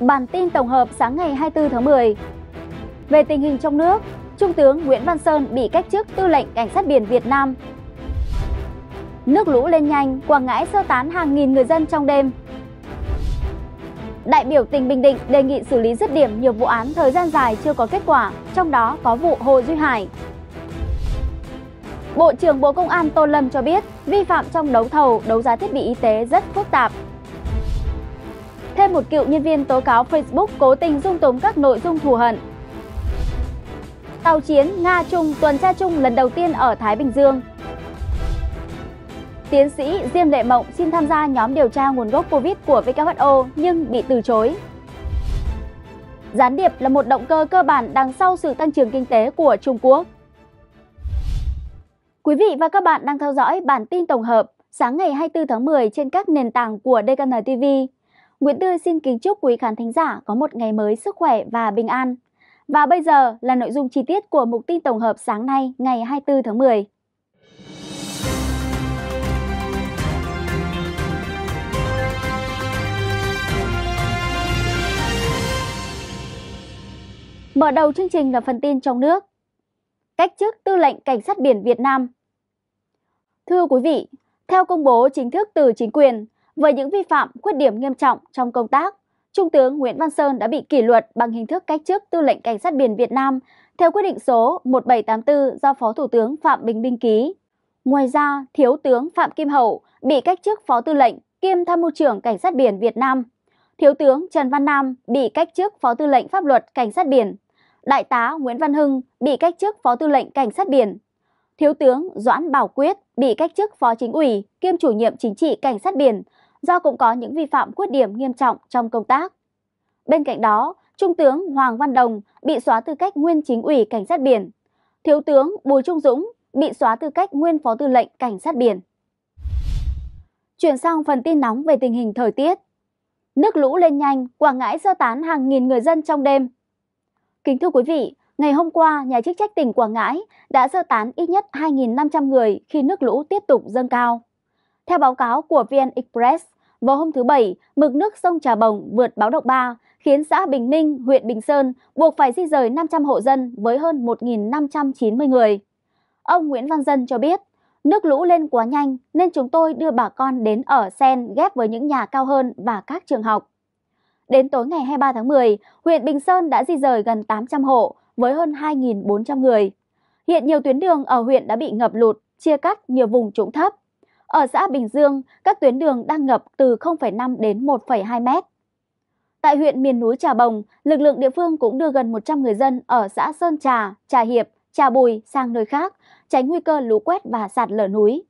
Bản tin tổng hợp sáng ngày 24 tháng 10. Về tình hình trong nước, Trung tướng Nguyễn Văn Sơn bị cách chức tư lệnh Cảnh sát biển Việt Nam. Nước lũ lên nhanh, Quảng Ngãi sơ tán hàng nghìn người dân trong đêm. Đại biểu tỉnh Bình Định đề nghị xử lý dứt điểm nhiều vụ án thời gian dài chưa có kết quả, trong đó có vụ Hồ Duy Hải. Bộ trưởng Bộ Công an Tô Lâm cho biết, vi phạm trong đấu thầu, đấu giá thiết bị y tế rất phức tạp, thêm một cựu nhân viên tố cáo Facebook cố tình dung túng các nội dung thù hận. Tàu chiến Nga-Trung tuần tra chung lần đầu tiên ở Thái Bình Dương. Tiến sĩ Diêm Lệ Mộng xin tham gia nhóm điều tra nguồn gốc Covid của WHO nhưng bị từ chối. Gián điệp là một động cơ cơ bản đằng sau sự tăng trưởng kinh tế của Trung Quốc. Quý vị và các bạn đang theo dõi bản tin tổng hợp sáng ngày 24 tháng 10 trên các nền tảng của DKN TV. Nguyễn Tươi xin kính chúc quý khán thính giả có một ngày mới sức khỏe và bình an. Và bây giờ là nội dung chi tiết của mục tin tổng hợp sáng nay ngày 24 tháng 10. Mở đầu chương trình là phần tin trong nước. Cách chức tư lệnh Cảnh sát biển Việt Nam Thưa quý vị, theo công bố chính thức từ chính quyền, với những vi phạm, khuyết điểm nghiêm trọng trong công tác, Trung tướng Nguyễn Văn Sơn đã bị kỷ luật bằng hình thức cách chức Tư lệnh Cảnh sát biển Việt Nam theo quyết định số 1784 do Phó Thủ tướng Phạm Bình Minh ký. Ngoài ra, Thiếu tướng Phạm Kim Hậu bị cách chức Phó Tư lệnh kiêm Tham mưu trưởng Cảnh sát biển Việt Nam. Thiếu tướng Trần Văn Nam bị cách chức Phó Tư lệnh Pháp luật Cảnh sát biển. Đại tá Nguyễn Văn Hưng bị cách chức Phó Tư lệnh Cảnh sát biển. Thiếu tướng Doãn Bảo Quyết bị cách chức Phó Chính ủy kiêm chủ nhiệm chính trị Cảnh sát biển do cũng có những vi phạm khuyết điểm nghiêm trọng trong công tác. Bên cạnh đó, Trung tướng Hoàng Văn Đồng bị xóa tư cách nguyên chính ủy cảnh sát biển, Thiếu tướng Bùi Trung Dũng bị xóa tư cách nguyên phó tư lệnh cảnh sát biển. Chuyển sang phần tin nóng về tình hình thời tiết. Nước lũ lên nhanh, Quảng Ngãi sơ tán hàng nghìn người dân trong đêm. Kính thưa quý vị, ngày hôm qua, nhà chức trách tỉnh Quảng Ngãi đã sơ tán ít nhất 2.500 người khi nước lũ tiếp tục dâng cao. Theo báo cáo của VN Express, vào hôm thứ Bảy, mực nước sông Trà Bồng vượt báo động 3, khiến xã Bình Ninh, huyện Bình Sơn buộc phải di rời 500 hộ dân với hơn 1.590 người. Ông Nguyễn Văn Dân cho biết, nước lũ lên quá nhanh nên chúng tôi đưa bà con đến ở sen ghép với những nhà cao hơn và các trường học. Đến tối ngày 23 tháng 10, huyện Bình Sơn đã di rời gần 800 hộ với hơn 2.400 người. Hiện nhiều tuyến đường ở huyện đã bị ngập lụt, chia cắt nhiều vùng trũng thấp. Ở xã Bình Dương, các tuyến đường đang ngập từ 0,5 đến 1,2 mét. Tại huyện miền núi Trà Bồng, lực lượng địa phương cũng đưa gần 100 người dân ở xã Sơn Trà, Trà Hiệp, Trà Bùi sang nơi khác, tránh nguy cơ lũ quét và sạt lở núi.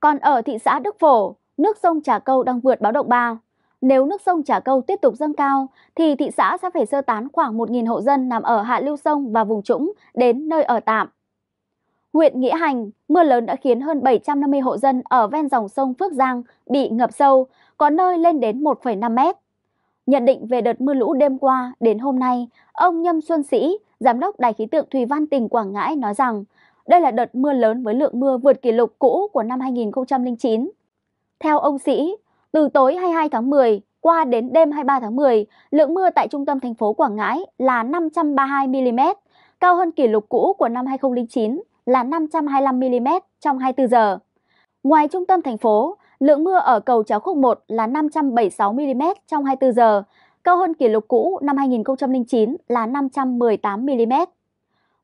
Còn ở thị xã Đức Phổ, nước sông Trà Câu đang vượt báo động 3. Nếu nước sông Trà Câu tiếp tục dâng cao, thì thị xã sẽ phải sơ tán khoảng 1.000 hộ dân nằm ở hạ lưu sông và vùng trũng đến nơi ở tạm. Huyện Nghĩa Hành, mưa lớn đã khiến hơn 750 hộ dân ở ven dòng sông Phước Giang bị ngập sâu, có nơi lên đến 1,5 mét. Nhận định về đợt mưa lũ đêm qua đến hôm nay, ông Nhâm Xuân Sĩ, Giám đốc Đài khí tượng Thùy Văn tỉnh Quảng Ngãi nói rằng đây là đợt mưa lớn với lượng mưa vượt kỷ lục cũ của năm 2009. Theo ông Sĩ, từ tối 22 tháng 10 qua đến đêm 23 tháng 10, lượng mưa tại trung tâm thành phố Quảng Ngãi là 532mm, cao hơn kỷ lục cũ của năm 2009 là 525mm trong 24 giờ. Ngoài trung tâm thành phố, lượng mưa ở cầu Tráo Khúc 1 là 576mm trong 24 giờ, cao hơn kỷ lục cũ năm 2009 là 518mm.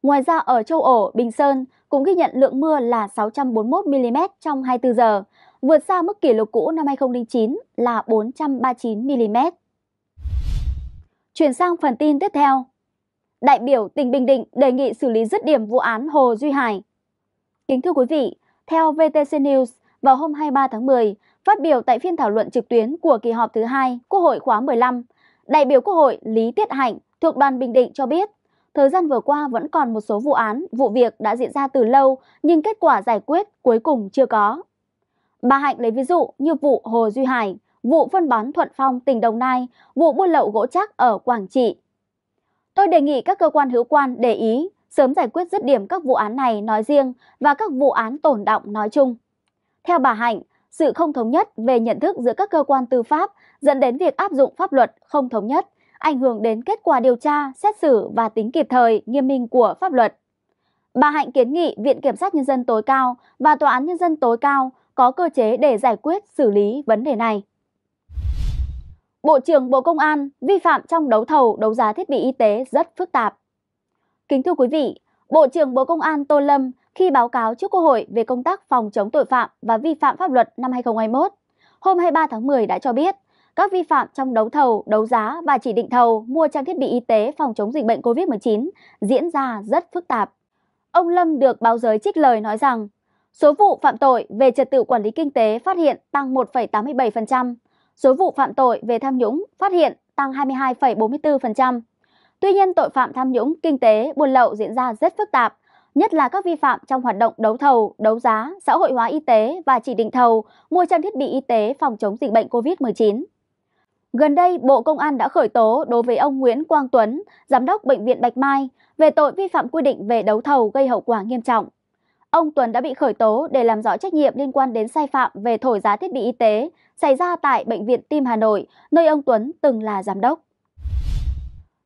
Ngoài ra ở châu Ổ, Bình Sơn cũng ghi nhận lượng mưa là 641mm trong 24 giờ, vượt xa mức kỷ lục cũ năm 2009 là 439mm. Chuyển sang phần tin tiếp theo đại biểu tỉnh Bình Định đề nghị xử lý dứt điểm vụ án Hồ Duy Hải. Kính thưa quý vị, theo VTC News, vào hôm 23 tháng 10, phát biểu tại phiên thảo luận trực tuyến của kỳ họp thứ hai Quốc hội khóa 15, đại biểu Quốc hội Lý Tiết Hạnh thuộc đoàn Bình Định cho biết, thời gian vừa qua vẫn còn một số vụ án, vụ việc đã diễn ra từ lâu nhưng kết quả giải quyết cuối cùng chưa có. Bà Hạnh lấy ví dụ như vụ Hồ Duy Hải, vụ phân bón Thuận Phong tỉnh Đồng Nai, vụ buôn lậu gỗ chắc ở Quảng Trị, Tôi đề nghị các cơ quan hữu quan để ý sớm giải quyết dứt điểm các vụ án này nói riêng và các vụ án tồn động nói chung. Theo bà Hạnh, sự không thống nhất về nhận thức giữa các cơ quan tư pháp dẫn đến việc áp dụng pháp luật không thống nhất, ảnh hưởng đến kết quả điều tra, xét xử và tính kịp thời, nghiêm minh của pháp luật. Bà Hạnh kiến nghị Viện Kiểm sát Nhân dân tối cao và Tòa án Nhân dân tối cao có cơ chế để giải quyết xử lý vấn đề này. Bộ trưởng Bộ Công an vi phạm trong đấu thầu đấu giá thiết bị y tế rất phức tạp. Kính thưa quý vị, Bộ trưởng Bộ Công an Tô Lâm khi báo cáo trước Quốc hội về công tác phòng chống tội phạm và vi phạm pháp luật năm 2021, hôm 23 tháng 10 đã cho biết các vi phạm trong đấu thầu, đấu giá và chỉ định thầu mua trang thiết bị y tế phòng chống dịch bệnh COVID-19 diễn ra rất phức tạp. Ông Lâm được báo giới trích lời nói rằng số vụ phạm tội về trật tự quản lý kinh tế phát hiện tăng 1,87%, số vụ phạm tội về tham nhũng phát hiện tăng 22,44%. Tuy nhiên, tội phạm tham nhũng, kinh tế, buôn lậu diễn ra rất phức tạp, nhất là các vi phạm trong hoạt động đấu thầu, đấu giá, xã hội hóa y tế và chỉ định thầu, mua trang thiết bị y tế phòng chống dịch bệnh COVID-19. Gần đây, Bộ Công an đã khởi tố đối với ông Nguyễn Quang Tuấn, Giám đốc Bệnh viện Bạch Mai, về tội vi phạm quy định về đấu thầu gây hậu quả nghiêm trọng. Ông Tuấn đã bị khởi tố để làm rõ trách nhiệm liên quan đến sai phạm về thổi giá thiết bị y tế xảy ra tại Bệnh viện Tim Hà Nội, nơi ông Tuấn từng là giám đốc.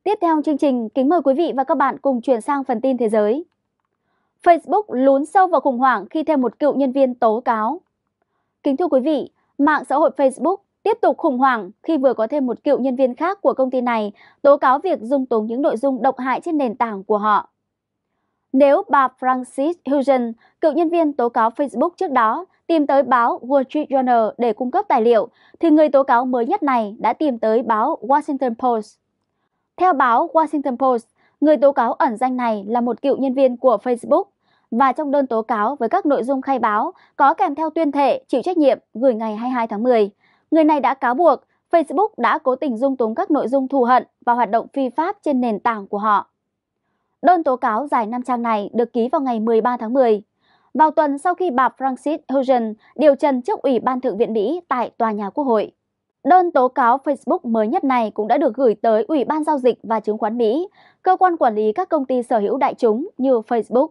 Tiếp theo chương trình, kính mời quý vị và các bạn cùng chuyển sang phần tin thế giới. Facebook lún sâu vào khủng hoảng khi thêm một cựu nhân viên tố cáo. Kính thưa quý vị, mạng xã hội Facebook tiếp tục khủng hoảng khi vừa có thêm một cựu nhân viên khác của công ty này tố cáo việc dung túng những nội dung độc hại trên nền tảng của họ nếu bà Francis Hugin, cựu nhân viên tố cáo Facebook trước đó, tìm tới báo Wall Street Journal để cung cấp tài liệu, thì người tố cáo mới nhất này đã tìm tới báo Washington Post. Theo báo Washington Post, người tố cáo ẩn danh này là một cựu nhân viên của Facebook và trong đơn tố cáo với các nội dung khai báo có kèm theo tuyên thệ chịu trách nhiệm gửi ngày 22 tháng 10. Người này đã cáo buộc Facebook đã cố tình dung túng các nội dung thù hận và hoạt động phi pháp trên nền tảng của họ. Đơn tố cáo dài 5 trang này được ký vào ngày 13 tháng 10. Vào tuần sau khi bà Francis Haugen điều trần trước Ủy ban Thượng viện Mỹ tại Tòa nhà Quốc hội. Đơn tố cáo Facebook mới nhất này cũng đã được gửi tới Ủy ban Giao dịch và Chứng khoán Mỹ, cơ quan quản lý các công ty sở hữu đại chúng như Facebook.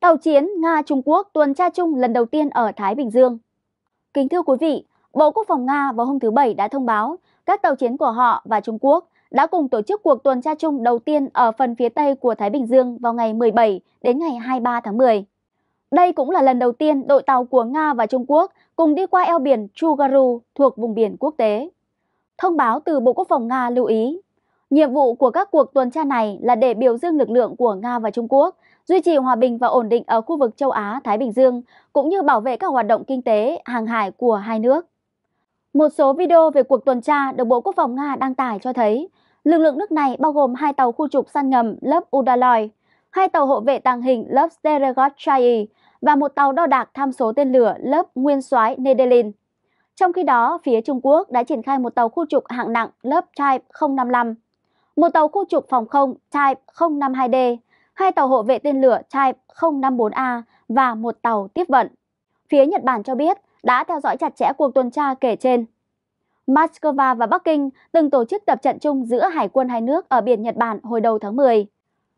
Tàu chiến Nga-Trung Quốc tuần tra chung lần đầu tiên ở Thái Bình Dương Kính thưa quý vị, Bộ Quốc phòng Nga vào hôm thứ Bảy đã thông báo các tàu chiến của họ và Trung Quốc đã cùng tổ chức cuộc tuần tra chung đầu tiên ở phần phía Tây của Thái Bình Dương vào ngày 17 đến ngày 23 tháng 10. Đây cũng là lần đầu tiên đội tàu của Nga và Trung Quốc cùng đi qua eo biển Chugaru thuộc vùng biển quốc tế. Thông báo từ Bộ Quốc phòng Nga lưu ý, nhiệm vụ của các cuộc tuần tra này là để biểu dương lực lượng của Nga và Trung Quốc, duy trì hòa bình và ổn định ở khu vực châu Á-Thái Bình Dương, cũng như bảo vệ các hoạt động kinh tế, hàng hải của hai nước. Một số video về cuộc tuần tra được Bộ Quốc phòng Nga đăng tải cho thấy lực lượng nước này bao gồm hai tàu khu trục săn ngầm lớp Udaloy, hai tàu hộ vệ tàng hình lớp Steregochai và một tàu đo đạc tham số tên lửa lớp Nguyên soái Nedelin. Trong khi đó, phía Trung Quốc đã triển khai một tàu khu trục hạng nặng lớp Type 055, một tàu khu trục phòng không Type 052D, hai tàu hộ vệ tên lửa Type 054A và một tàu tiếp vận. Phía Nhật Bản cho biết, đã theo dõi chặt chẽ cuộc tuần tra kể trên. Moscow và Bắc Kinh từng tổ chức tập trận chung giữa hải quân hai nước ở biển Nhật Bản hồi đầu tháng 10.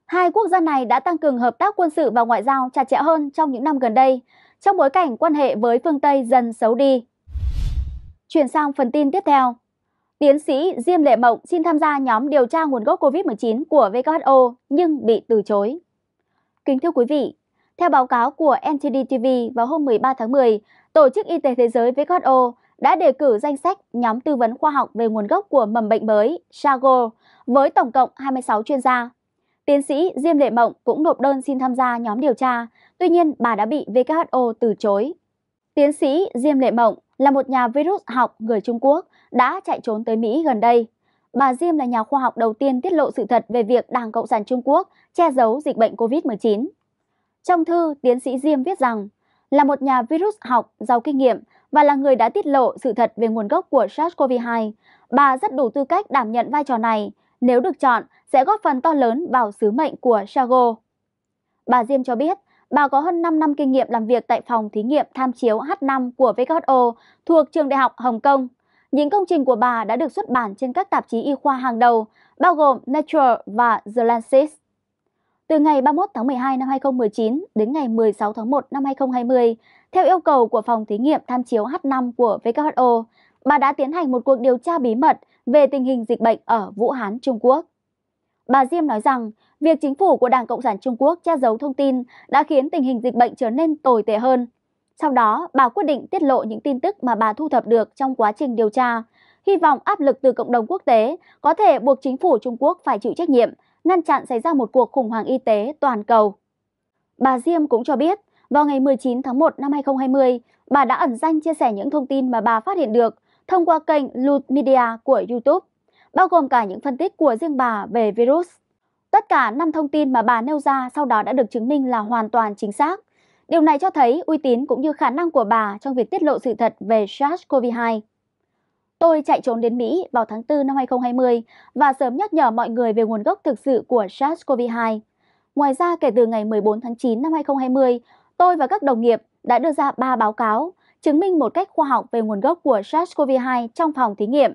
Hai quốc gia này đã tăng cường hợp tác quân sự và ngoại giao chặt chẽ hơn trong những năm gần đây, trong bối cảnh quan hệ với phương Tây dần xấu đi. Chuyển sang phần tin tiếp theo. Tiến sĩ Diêm Lệ Mộng xin tham gia nhóm điều tra nguồn gốc COVID-19 của WHO nhưng bị từ chối. Kính thưa quý vị, theo báo cáo của NTD TV vào hôm 13 tháng 10, Tổ chức Y tế Thế giới WHO đã đề cử danh sách nhóm tư vấn khoa học về nguồn gốc của mầm bệnh mới Chago với tổng cộng 26 chuyên gia. Tiến sĩ Diêm Lệ Mộng cũng nộp đơn xin tham gia nhóm điều tra, tuy nhiên bà đã bị WHO từ chối. Tiến sĩ Diêm Lệ Mộng là một nhà virus học người Trung Quốc đã chạy trốn tới Mỹ gần đây. Bà Diêm là nhà khoa học đầu tiên tiết lộ sự thật về việc Đảng Cộng sản Trung Quốc che giấu dịch bệnh COVID-19. Trong thư, tiến sĩ Diêm viết rằng, là một nhà virus học giàu kinh nghiệm và là người đã tiết lộ sự thật về nguồn gốc của SARS-CoV-2, bà rất đủ tư cách đảm nhận vai trò này, nếu được chọn sẽ góp phần to lớn vào sứ mệnh của Sago. Bà Diêm cho biết, bà có hơn 5 năm kinh nghiệm làm việc tại phòng thí nghiệm tham chiếu H5 của WHO thuộc Trường Đại học Hồng Kông. Những công trình của bà đã được xuất bản trên các tạp chí y khoa hàng đầu, bao gồm Nature và The Lancet từ ngày 31 tháng 12 năm 2019 đến ngày 16 tháng 1 năm 2020, theo yêu cầu của phòng thí nghiệm tham chiếu H5 của WHO, bà đã tiến hành một cuộc điều tra bí mật về tình hình dịch bệnh ở Vũ Hán, Trung Quốc. Bà Diêm nói rằng, việc chính phủ của Đảng Cộng sản Trung Quốc che giấu thông tin đã khiến tình hình dịch bệnh trở nên tồi tệ hơn. Sau đó, bà quyết định tiết lộ những tin tức mà bà thu thập được trong quá trình điều tra, hy vọng áp lực từ cộng đồng quốc tế có thể buộc chính phủ Trung Quốc phải chịu trách nhiệm ngăn chặn xảy ra một cuộc khủng hoảng y tế toàn cầu. Bà Diêm cũng cho biết, vào ngày 19 tháng 1 năm 2020, bà đã ẩn danh chia sẻ những thông tin mà bà phát hiện được thông qua kênh Loot Media của YouTube, bao gồm cả những phân tích của riêng bà về virus. Tất cả 5 thông tin mà bà nêu ra sau đó đã được chứng minh là hoàn toàn chính xác. Điều này cho thấy uy tín cũng như khả năng của bà trong việc tiết lộ sự thật về SARS-CoV-2. Tôi chạy trốn đến Mỹ vào tháng 4 năm 2020 và sớm nhắc nhở mọi người về nguồn gốc thực sự của SARS-CoV-2. Ngoài ra, kể từ ngày 14 tháng 9 năm 2020, tôi và các đồng nghiệp đã đưa ra 3 báo cáo chứng minh một cách khoa học về nguồn gốc của SARS-CoV-2 trong phòng thí nghiệm.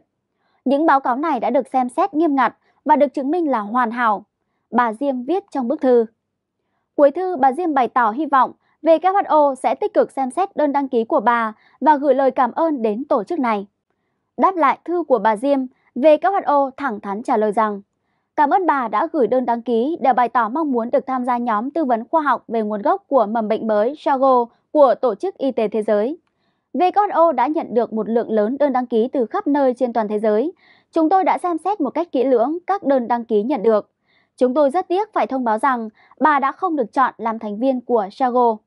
Những báo cáo này đã được xem xét nghiêm ngặt và được chứng minh là hoàn hảo, bà Diêm viết trong bức thư. Cuối thư, bà Diêm bày tỏ hy vọng WHO sẽ tích cực xem xét đơn đăng ký của bà và gửi lời cảm ơn đến tổ chức này. Đáp lại thư của bà Diêm, WHO thẳng thắn trả lời rằng Cảm ơn bà đã gửi đơn đăng ký để bày tỏ mong muốn được tham gia nhóm tư vấn khoa học về nguồn gốc của mầm bệnh mới Chago của Tổ chức Y tế Thế giới. WHO đã nhận được một lượng lớn đơn đăng ký từ khắp nơi trên toàn thế giới. Chúng tôi đã xem xét một cách kỹ lưỡng các đơn đăng ký nhận được. Chúng tôi rất tiếc phải thông báo rằng bà đã không được chọn làm thành viên của Chago.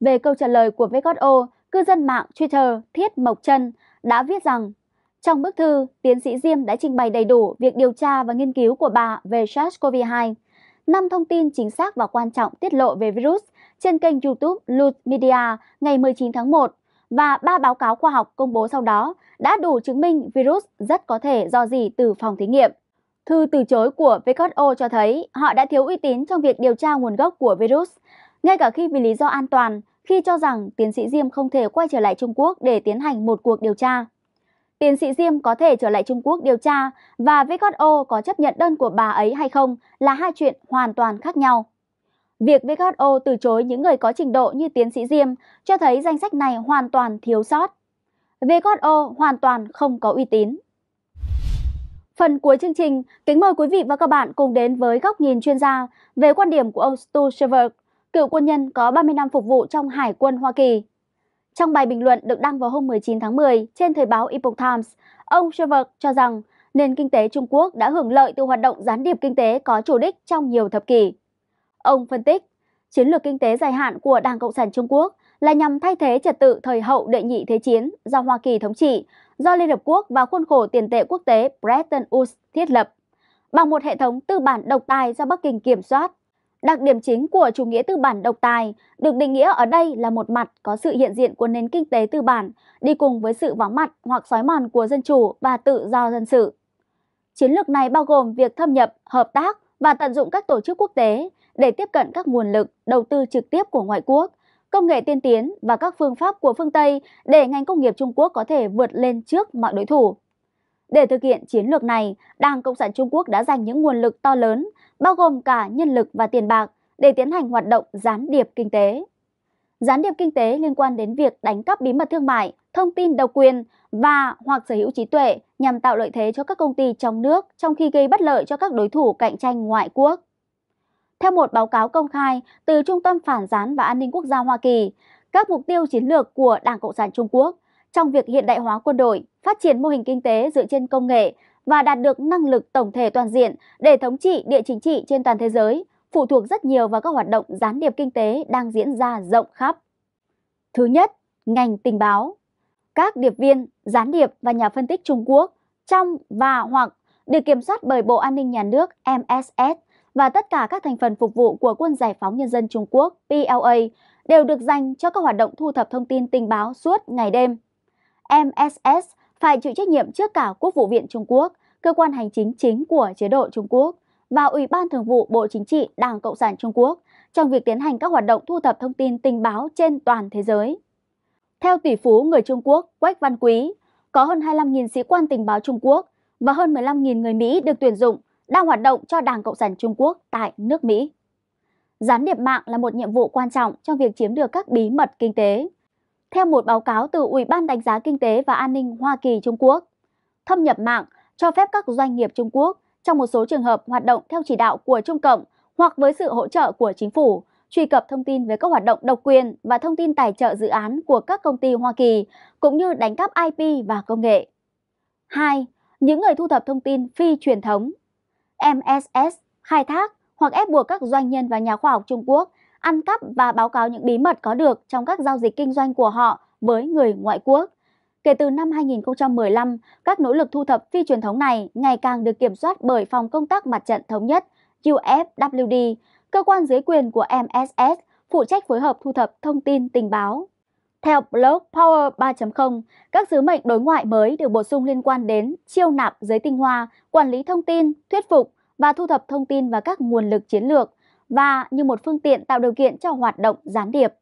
Về câu trả lời của WHO, cư dân mạng Twitter Thiết Mộc Trân đã viết rằng trong bức thư, tiến sĩ Diêm đã trình bày đầy đủ việc điều tra và nghiên cứu của bà về SARS-CoV-2, năm thông tin chính xác và quan trọng tiết lộ về virus trên kênh YouTube Lut Media ngày 19 tháng 1 và ba báo cáo khoa học công bố sau đó đã đủ chứng minh virus rất có thể do gì từ phòng thí nghiệm. Thư từ chối của WHO cho thấy họ đã thiếu uy tín trong việc điều tra nguồn gốc của virus, ngay cả khi vì lý do an toàn khi cho rằng tiến sĩ Diêm không thể quay trở lại Trung Quốc để tiến hành một cuộc điều tra. Tiến sĩ Diêm có thể trở lại Trung Quốc điều tra và WHO có chấp nhận đơn của bà ấy hay không là hai chuyện hoàn toàn khác nhau. Việc WHO từ chối những người có trình độ như tiến sĩ Diêm cho thấy danh sách này hoàn toàn thiếu sót. WHO hoàn toàn không có uy tín. Phần cuối chương trình, kính mời quý vị và các bạn cùng đến với góc nhìn chuyên gia về quan điểm của ông Stu Sever cựu quân nhân có 30 năm phục vụ trong Hải quân Hoa Kỳ. Trong bài bình luận được đăng vào hôm 19 tháng 10 trên thời báo Epoch Times, ông Chevrolet cho rằng nền kinh tế Trung Quốc đã hưởng lợi từ hoạt động gián điệp kinh tế có chủ đích trong nhiều thập kỷ. Ông phân tích, chiến lược kinh tế dài hạn của Đảng Cộng sản Trung Quốc là nhằm thay thế trật tự thời hậu đệ nhị thế chiến do Hoa Kỳ thống trị, do Liên Hợp Quốc và khuôn khổ tiền tệ quốc tế Bretton Woods thiết lập, bằng một hệ thống tư bản độc tài do Bắc Kinh kiểm soát Đặc điểm chính của chủ nghĩa tư bản độc tài được định nghĩa ở đây là một mặt có sự hiện diện của nền kinh tế tư bản đi cùng với sự vắng mặt hoặc xói mòn của dân chủ và tự do dân sự. Chiến lược này bao gồm việc thâm nhập, hợp tác và tận dụng các tổ chức quốc tế để tiếp cận các nguồn lực, đầu tư trực tiếp của ngoại quốc, công nghệ tiên tiến và các phương pháp của phương Tây để ngành công nghiệp Trung Quốc có thể vượt lên trước mọi đối thủ. Để thực hiện chiến lược này, Đảng Cộng sản Trung Quốc đã dành những nguồn lực to lớn, bao gồm cả nhân lực và tiền bạc, để tiến hành hoạt động gián điệp kinh tế. Gián điệp kinh tế liên quan đến việc đánh cắp bí mật thương mại, thông tin độc quyền và hoặc sở hữu trí tuệ nhằm tạo lợi thế cho các công ty trong nước trong khi gây bất lợi cho các đối thủ cạnh tranh ngoại quốc. Theo một báo cáo công khai từ Trung tâm Phản gián và An ninh Quốc gia Hoa Kỳ, các mục tiêu chiến lược của Đảng Cộng sản Trung Quốc – trong việc hiện đại hóa quân đội, phát triển mô hình kinh tế dựa trên công nghệ và đạt được năng lực tổng thể toàn diện để thống trị địa chính trị trên toàn thế giới, phụ thuộc rất nhiều vào các hoạt động gián điệp kinh tế đang diễn ra rộng khắp. Thứ nhất, ngành tình báo. Các điệp viên, gián điệp và nhà phân tích Trung Quốc trong và hoặc được kiểm soát bởi Bộ An ninh Nhà nước MSS và tất cả các thành phần phục vụ của Quân Giải phóng Nhân dân Trung Quốc PLA đều được dành cho các hoạt động thu thập thông tin tình báo suốt ngày đêm. MSS phải chịu trách nhiệm trước cả Quốc vụ viện Trung Quốc, cơ quan hành chính chính của chế độ Trung Quốc và Ủy ban Thường vụ Bộ Chính trị Đảng Cộng sản Trung Quốc trong việc tiến hành các hoạt động thu thập thông tin tình báo trên toàn thế giới. Theo tỷ phú người Trung Quốc Quách Văn Quý, có hơn 25.000 sĩ quan tình báo Trung Quốc và hơn 15.000 người Mỹ được tuyển dụng đang hoạt động cho Đảng Cộng sản Trung Quốc tại nước Mỹ. Gián điệp mạng là một nhiệm vụ quan trọng trong việc chiếm được các bí mật kinh tế theo một báo cáo từ Ủy ban đánh giá kinh tế và an ninh Hoa Kỳ Trung Quốc. Thâm nhập mạng cho phép các doanh nghiệp Trung Quốc trong một số trường hợp hoạt động theo chỉ đạo của Trung Cộng hoặc với sự hỗ trợ của chính phủ, truy cập thông tin về các hoạt động độc quyền và thông tin tài trợ dự án của các công ty Hoa Kỳ, cũng như đánh cắp IP và công nghệ. 2. Những người thu thập thông tin phi truyền thống MSS khai thác hoặc ép buộc các doanh nhân và nhà khoa học Trung Quốc ăn cắp và báo cáo những bí mật có được trong các giao dịch kinh doanh của họ với người ngoại quốc. Kể từ năm 2015, các nỗ lực thu thập phi truyền thống này ngày càng được kiểm soát bởi Phòng Công tác Mặt trận Thống nhất UFWD, cơ quan dưới quyền của MSS phụ trách phối hợp thu thập thông tin tình báo. Theo blog Power 3.0, các sứ mệnh đối ngoại mới được bổ sung liên quan đến chiêu nạp giới tinh hoa, quản lý thông tin, thuyết phục và thu thập thông tin và các nguồn lực chiến lược, và như một phương tiện tạo điều kiện cho hoạt động gián điệp.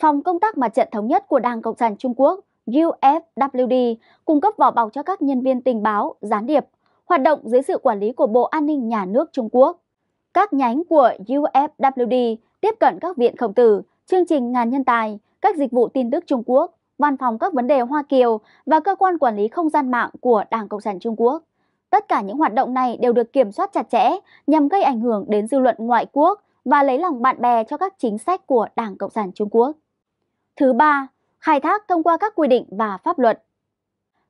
Phòng công tác mặt trận thống nhất của Đảng Cộng sản Trung Quốc UFWD cung cấp vỏ bọc cho các nhân viên tình báo, gián điệp, hoạt động dưới sự quản lý của Bộ An ninh Nhà nước Trung Quốc. Các nhánh của UFWD tiếp cận các viện khổng tử, chương trình ngàn nhân tài, các dịch vụ tin tức Trung Quốc, văn phòng các vấn đề Hoa Kiều và cơ quan quản lý không gian mạng của Đảng Cộng sản Trung Quốc. Tất cả những hoạt động này đều được kiểm soát chặt chẽ nhằm gây ảnh hưởng đến dư luận ngoại quốc và lấy lòng bạn bè cho các chính sách của Đảng Cộng sản Trung Quốc. Thứ ba, khai thác thông qua các quy định và pháp luật.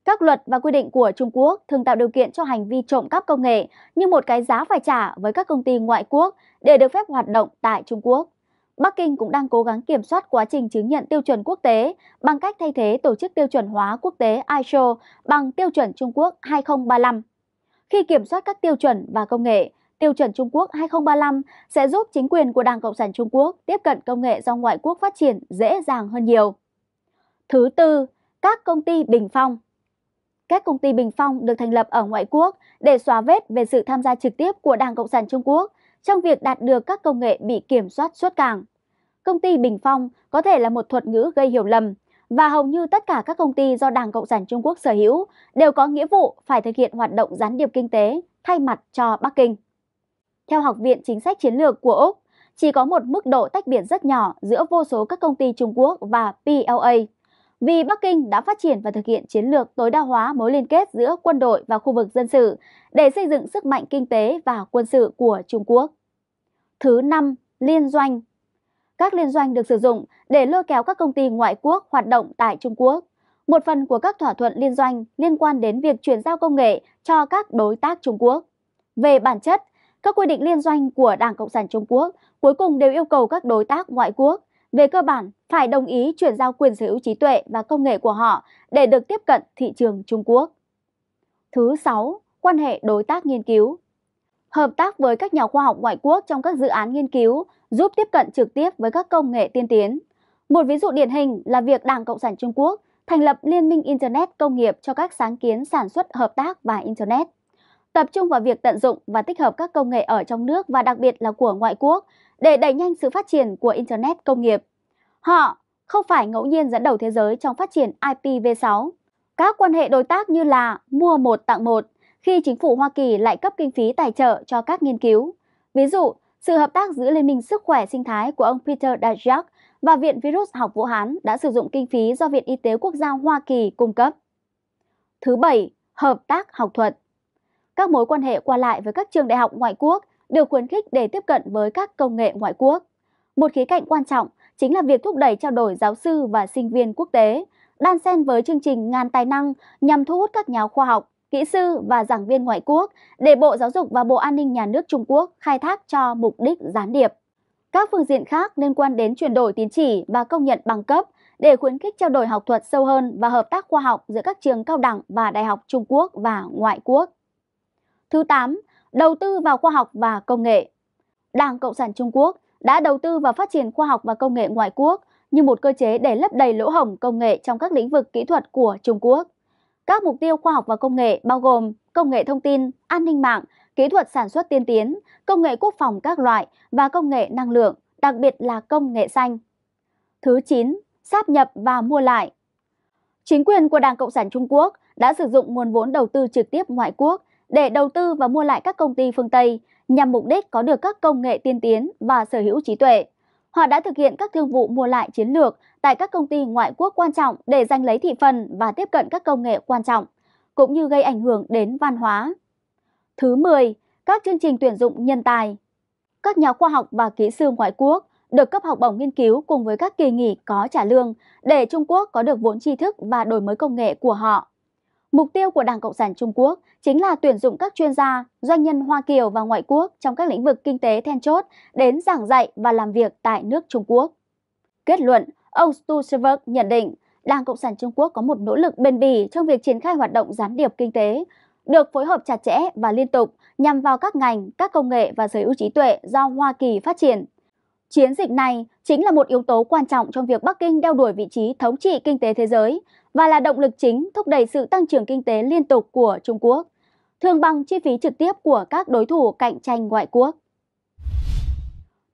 Các luật và quy định của Trung Quốc thường tạo điều kiện cho hành vi trộm cắp công nghệ như một cái giá phải trả với các công ty ngoại quốc để được phép hoạt động tại Trung Quốc. Bắc Kinh cũng đang cố gắng kiểm soát quá trình chứng nhận tiêu chuẩn quốc tế bằng cách thay thế tổ chức tiêu chuẩn hóa quốc tế ISO bằng tiêu chuẩn Trung Quốc 2035 khi kiểm soát các tiêu chuẩn và công nghệ, tiêu chuẩn Trung Quốc 2035 sẽ giúp chính quyền của Đảng Cộng sản Trung Quốc tiếp cận công nghệ do ngoại quốc phát triển dễ dàng hơn nhiều. Thứ tư, các công ty bình phong. Các công ty bình phong được thành lập ở ngoại quốc để xóa vết về sự tham gia trực tiếp của Đảng Cộng sản Trung Quốc trong việc đạt được các công nghệ bị kiểm soát suốt càng. Công ty bình phong có thể là một thuật ngữ gây hiểu lầm và hầu như tất cả các công ty do Đảng Cộng sản Trung Quốc sở hữu đều có nghĩa vụ phải thực hiện hoạt động gián điệp kinh tế thay mặt cho Bắc Kinh. Theo Học viện Chính sách Chiến lược của Úc, chỉ có một mức độ tách biệt rất nhỏ giữa vô số các công ty Trung Quốc và PLA, vì Bắc Kinh đã phát triển và thực hiện chiến lược tối đa hóa mối liên kết giữa quân đội và khu vực dân sự để xây dựng sức mạnh kinh tế và quân sự của Trung Quốc. Thứ năm, liên doanh các liên doanh được sử dụng để lôi kéo các công ty ngoại quốc hoạt động tại Trung Quốc. Một phần của các thỏa thuận liên doanh liên quan đến việc chuyển giao công nghệ cho các đối tác Trung Quốc. Về bản chất, các quy định liên doanh của Đảng Cộng sản Trung Quốc cuối cùng đều yêu cầu các đối tác ngoại quốc về cơ bản phải đồng ý chuyển giao quyền sở hữu trí tuệ và công nghệ của họ để được tiếp cận thị trường Trung Quốc. Thứ 6, quan hệ đối tác nghiên cứu hợp tác với các nhà khoa học ngoại quốc trong các dự án nghiên cứu, giúp tiếp cận trực tiếp với các công nghệ tiên tiến. Một ví dụ điển hình là việc Đảng Cộng sản Trung Quốc thành lập Liên minh Internet công nghiệp cho các sáng kiến sản xuất hợp tác và Internet. Tập trung vào việc tận dụng và tích hợp các công nghệ ở trong nước và đặc biệt là của ngoại quốc để đẩy nhanh sự phát triển của Internet công nghiệp. Họ không phải ngẫu nhiên dẫn đầu thế giới trong phát triển IPv6. Các quan hệ đối tác như là mua một tặng một, khi chính phủ Hoa Kỳ lại cấp kinh phí tài trợ cho các nghiên cứu. Ví dụ, sự hợp tác giữa Liên minh Sức khỏe Sinh thái của ông Peter Dajak và Viện Virus học Vũ Hán đã sử dụng kinh phí do Viện Y tế Quốc gia Hoa Kỳ cung cấp. Thứ bảy, hợp tác học thuật. Các mối quan hệ qua lại với các trường đại học ngoại quốc được khuyến khích để tiếp cận với các công nghệ ngoại quốc. Một khía cạnh quan trọng chính là việc thúc đẩy trao đổi giáo sư và sinh viên quốc tế, đan xen với chương trình ngàn tài năng nhằm thu hút các nhà khoa học, kỹ sư và giảng viên ngoại quốc để Bộ Giáo dục và Bộ An ninh Nhà nước Trung Quốc khai thác cho mục đích gián điệp. Các phương diện khác liên quan đến chuyển đổi tín chỉ và công nhận bằng cấp để khuyến khích trao đổi học thuật sâu hơn và hợp tác khoa học giữa các trường cao đẳng và đại học Trung Quốc và ngoại quốc. Thứ 8. Đầu tư vào khoa học và công nghệ Đảng Cộng sản Trung Quốc đã đầu tư vào phát triển khoa học và công nghệ ngoại quốc như một cơ chế để lấp đầy lỗ hổng công nghệ trong các lĩnh vực kỹ thuật của Trung Quốc. Các mục tiêu khoa học và công nghệ bao gồm công nghệ thông tin, an ninh mạng, kỹ thuật sản xuất tiên tiến, công nghệ quốc phòng các loại và công nghệ năng lượng, đặc biệt là công nghệ xanh. Thứ 9. Sáp nhập và mua lại Chính quyền của Đảng Cộng sản Trung Quốc đã sử dụng nguồn vốn đầu tư trực tiếp ngoại quốc để đầu tư và mua lại các công ty phương Tây nhằm mục đích có được các công nghệ tiên tiến và sở hữu trí tuệ. Họ đã thực hiện các thương vụ mua lại chiến lược tại các công ty ngoại quốc quan trọng để giành lấy thị phần và tiếp cận các công nghệ quan trọng, cũng như gây ảnh hưởng đến văn hóa. Thứ 10. Các chương trình tuyển dụng nhân tài Các nhà khoa học và kỹ sư ngoại quốc được cấp học bổng nghiên cứu cùng với các kỳ nghỉ có trả lương để Trung Quốc có được vốn tri thức và đổi mới công nghệ của họ. Mục tiêu của Đảng Cộng sản Trung Quốc chính là tuyển dụng các chuyên gia, doanh nhân Hoa Kiều và ngoại quốc trong các lĩnh vực kinh tế then chốt đến giảng dạy và làm việc tại nước Trung Quốc. Kết luận, ông Stu Severg nhận định Đảng Cộng sản Trung Quốc có một nỗ lực bền bỉ trong việc triển khai hoạt động gián điệp kinh tế, được phối hợp chặt chẽ và liên tục nhằm vào các ngành, các công nghệ và giới ưu trí tuệ do Hoa Kỳ phát triển. Chiến dịch này chính là một yếu tố quan trọng trong việc Bắc Kinh đeo đuổi vị trí thống trị kinh tế thế giới, và là động lực chính thúc đẩy sự tăng trưởng kinh tế liên tục của Trung Quốc, thường bằng chi phí trực tiếp của các đối thủ cạnh tranh ngoại quốc.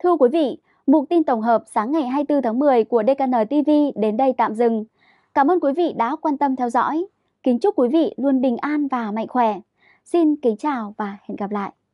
Thưa quý vị, mục tin tổng hợp sáng ngày 24 tháng 10 của DKN TV đến đây tạm dừng. Cảm ơn quý vị đã quan tâm theo dõi. Kính chúc quý vị luôn bình an và mạnh khỏe. Xin kính chào và hẹn gặp lại.